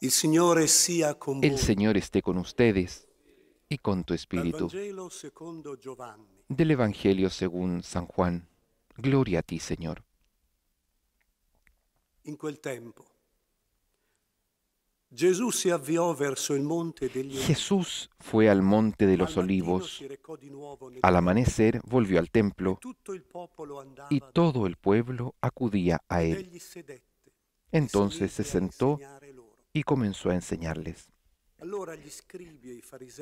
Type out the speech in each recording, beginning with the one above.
El Señor esté con ustedes y con tu espíritu. Del Evangelio según San Juan. Gloria a ti, Señor. Jesús fue al monte de los olivos. Al amanecer volvió al templo e y todo el pueblo acudía a él. Entonces se sentó y comenzó a enseñarles.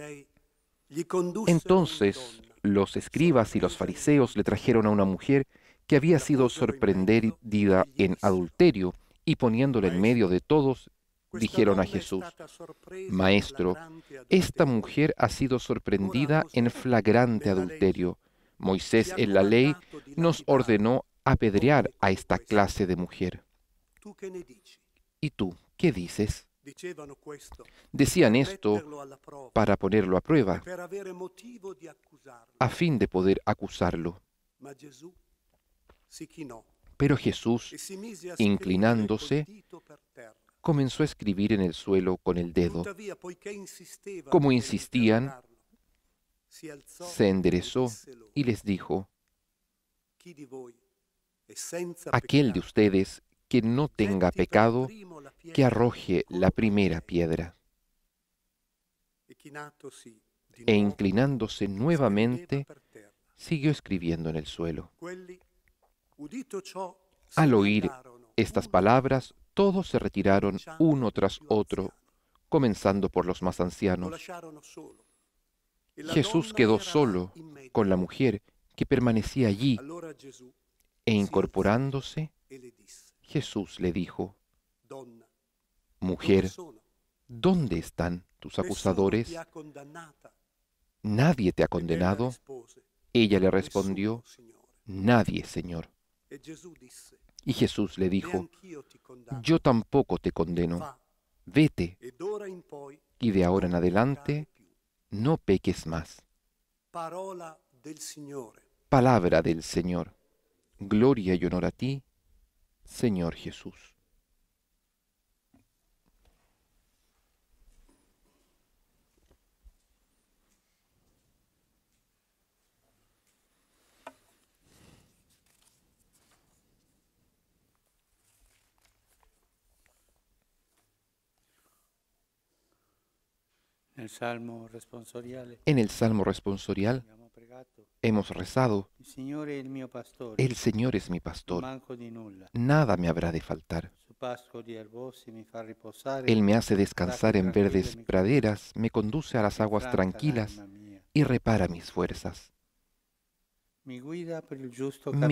E Entonces los escribas y los fariseos le trajeron a una mujer que había sido sorprendida en adulterio y poniéndola en medio de todos, dijeron a Jesús, Maestro, esta mujer ha sido sorprendida en flagrante adulterio. Moisés en la ley nos ordenó apedrear a esta clase de mujer. ¿Y tú qué dices? Decían esto para ponerlo a prueba, e a fin de poder acusarlo. Pero Jesús, e inclinándose, comenzó a escribir en el suelo con el dedo. Como insistían, se e enderezó y les dijo, aquel de ustedes que no tenga pecado, que arroje la primera piedra. E inclinándose nuevamente, siguió escribiendo en el suelo. Al oír estas palabras, todos se retiraron uno tras otro, comenzando por los más ancianos. Jesús quedó solo con la mujer que permanecía allí e incorporándose, Jesús le dijo, Mujer, ¿dónde están tus acusadores? ¿Nadie te ha condenado? Ella le respondió, Nadie, Señor. E y Jesús le dijo, Yo tampoco te condeno. Vete y de ahora en adelante no peques más. Palabra del Señor. Gloria y honor a ti, Señor Jesús. En el Salmo responsorial hemos rezado, el Señor es mi pastor, nada me habrá de faltar. Él me hace descansar en verdes praderas, me conduce a las aguas tranquilas y repara mis fuerzas. Me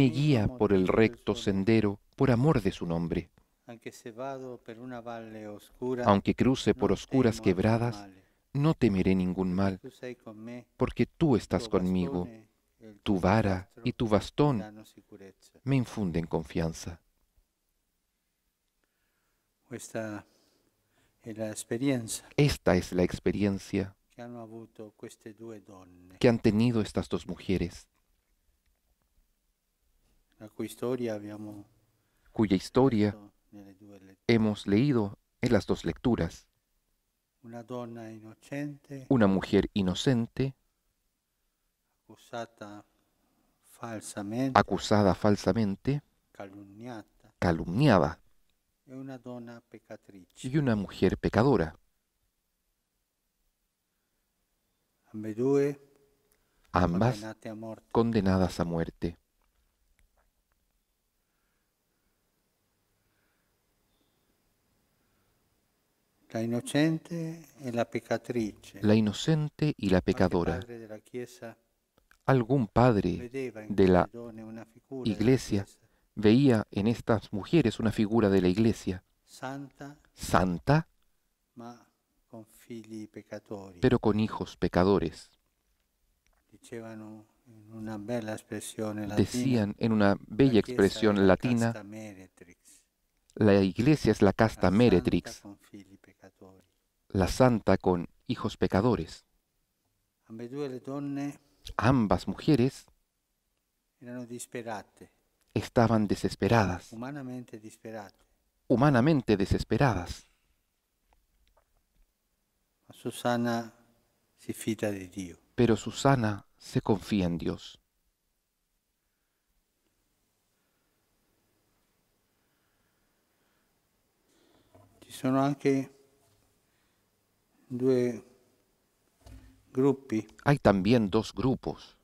guía por el recto sendero por amor de su nombre. Aunque cruce por oscuras quebradas, no temeré ningún mal, porque tú estás conmigo. Eh, tu vara y tu bastón me infunden confianza. Esta es la experiencia eh. que han tenido estas dos mujeres, cuya historia hemos leído en las dos lecturas una mujer inocente acusada falsamente, calumniada, y una mujer pecadora. Ambas condenadas a muerte. La inocente y la pecadora. Algún padre de la iglesia veía en estas mujeres una figura de la iglesia santa, pero con hijos pecadores. Decían en una bella expresión latina, la iglesia es la casta meretrix, la santa con hijos pecadores. Ambas mujeres estaban desesperadas, humanamente desesperadas. Susana se de Dios. Pero Susana se confía en Dios. Hay también dos grupos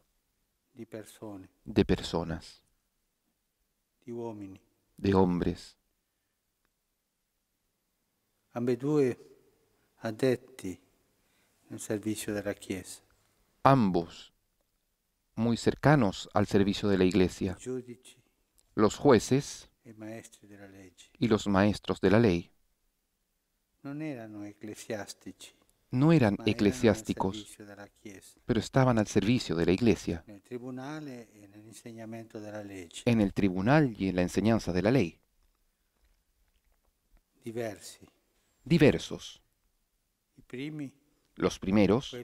de personas, de hombres, ambos muy cercanos al servicio de la Iglesia, los jueces e y los maestros de la ley. No eran eclesiásticos, pero estaban al servicio de la iglesia, en el tribunal y en la enseñanza de la ley. Diversos. Los primeros,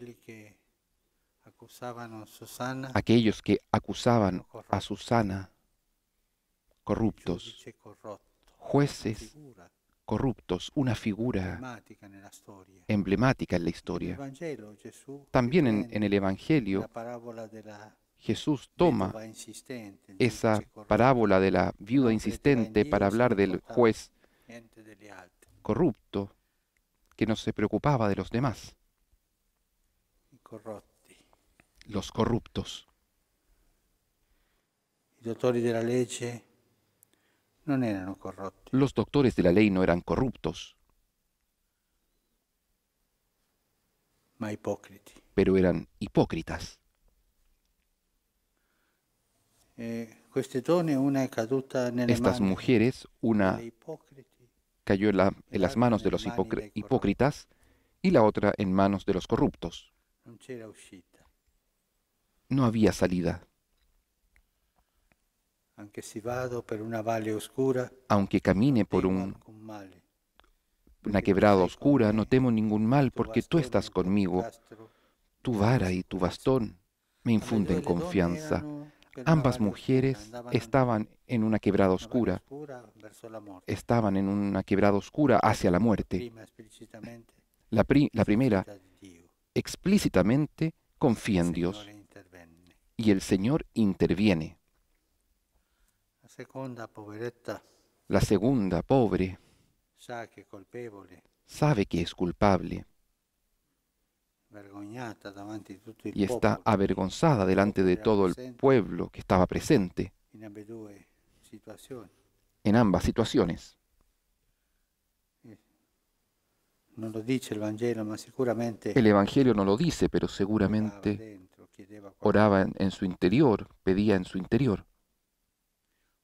aquellos que acusaban a Susana corruptos, jueces corruptos, una figura emblemática en la historia. También en, el Evangelio Jesús toma esa parábola de la viuda insistente para hablar del juez corrupto que no se preocupaba de los demás, los corruptos. Los doctores de la ley los doctores de la ley no eran corruptos, pero eran hipócritas. Eh, Estas mujeres, una cayó en, las manos de los hipócritas y la otra en manos de los corruptos. No había salida. Aunque camine por un, una quebrada oscura, no temo ningún mal porque tú estás conmigo. Tu vara y tu bastón me infunden confianza. Ambas mujeres estaban en una quebrada oscura, estaban en una quebrada oscura hacia la muerte. la primera explícitamente confía en Dios y el Señor interviene. La segunda, pobre, sabe que es culpable y está avergonzada delante de todo el pueblo que estaba presente en ambas situaciones. Eh, no lo dice el Evangelio, seguramente. El Evangelio no lo dice, pero seguramente oraba en su interior, pedía en su interior.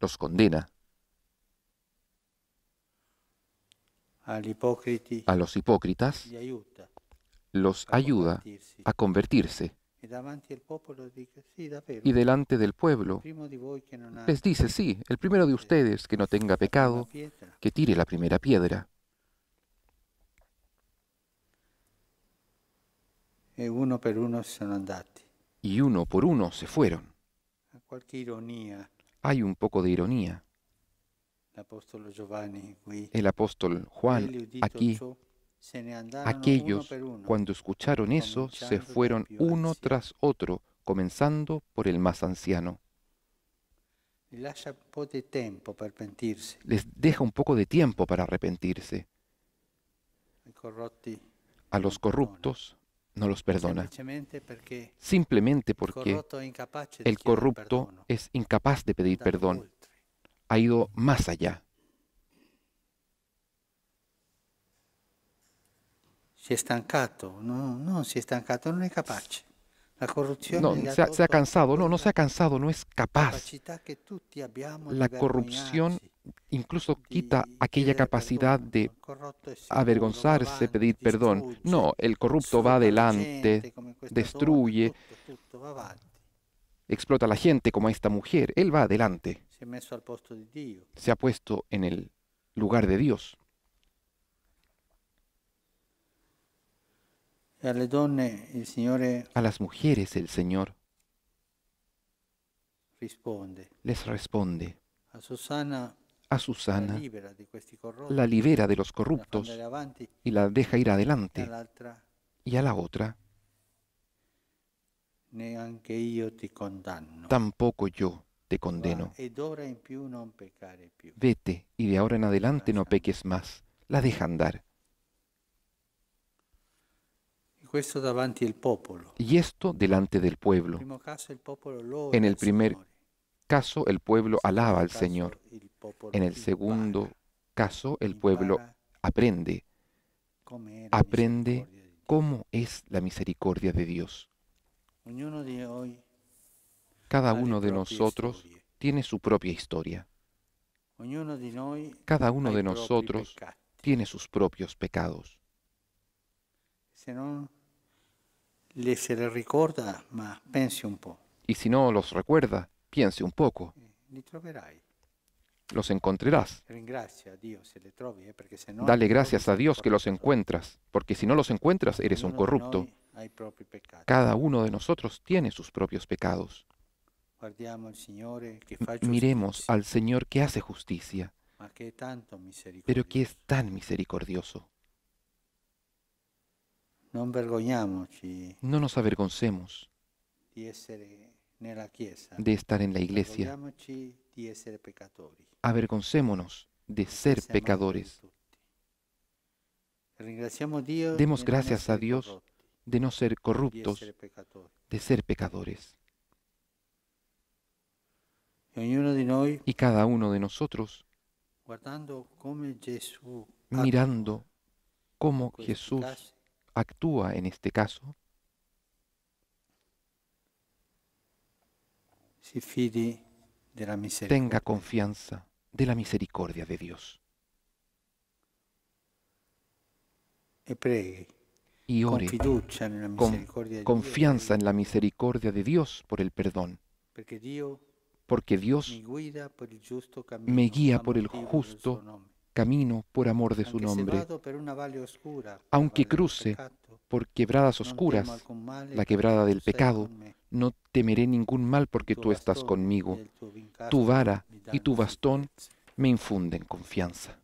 los condena. A los hipócritas los ayuda a convertirse. Y delante del pueblo les dice, sí, el primero de ustedes que no tenga pecado, que tire la primera piedra. E y uno por uno se fueron hay un poco de ironía. El apóstol Juan aquí, aquellos cuando escucharon eso se fueron uno tras otro, comenzando por el más anciano. Les deja un poco de tiempo para arrepentirse. A los corruptos no los perdona. Simplemente porque el corrupto e es incapaz de pedir perdón. Ha ido más allá. Si estancado, no, no, si estancado no es capaz no, se ha, cansado, no, no se ha cansado, no es capaz. La corrupción incluso quita aquella capacidad de avergonzarse, pedir perdón. No, el corrupto va adelante, destruye, explota a la gente como a esta mujer. Él va adelante. Se ha puesto en el lugar de Dios. A las mujeres el Señor les responde. A Susana, la libera de los corruptos y la deja ir adelante. Y a la otra, tampoco yo te condeno. Vete y de ahora en adelante no peques más. La deja andar. Y esto delante del pueblo. En el primer caso, el pueblo alaba al Señor. En el segundo caso, el pueblo aprende. Aprende cómo es la misericordia de Dios. Cada uno de nosotros tiene su propia historia. Cada uno de nosotros tiene sus propios pecados se le más un Y si no los recuerda, piense un poco. Eh, los encontrarás. Eh, Dale gracias a Dios que los encuentras, porque si no los encuentras, eres un corrupto. Cada uno de nosotros tiene sus propios pecados. Miremos al Señor que hace justicia, pero que es tan misericordioso. No nos avergoncemos de estar en la iglesia. Avergoncémonos de ser pecadores. Demos gracias a Dios de no ser corruptos, de ser pecadores. Y cada uno de nosotros, mirando como Jesús actúa en este caso? Tenga confianza de la misericordia de Dios. y ore con, confianza en la misericordia de Dios por el perdón. Porque Dios me guía por el justo camino por amor de su nombre. Aunque cruce por quebradas oscuras, la quebrada del pecado, no temeré ningún mal porque tú estás conmigo. Tu vara y tu bastón me infunden confianza.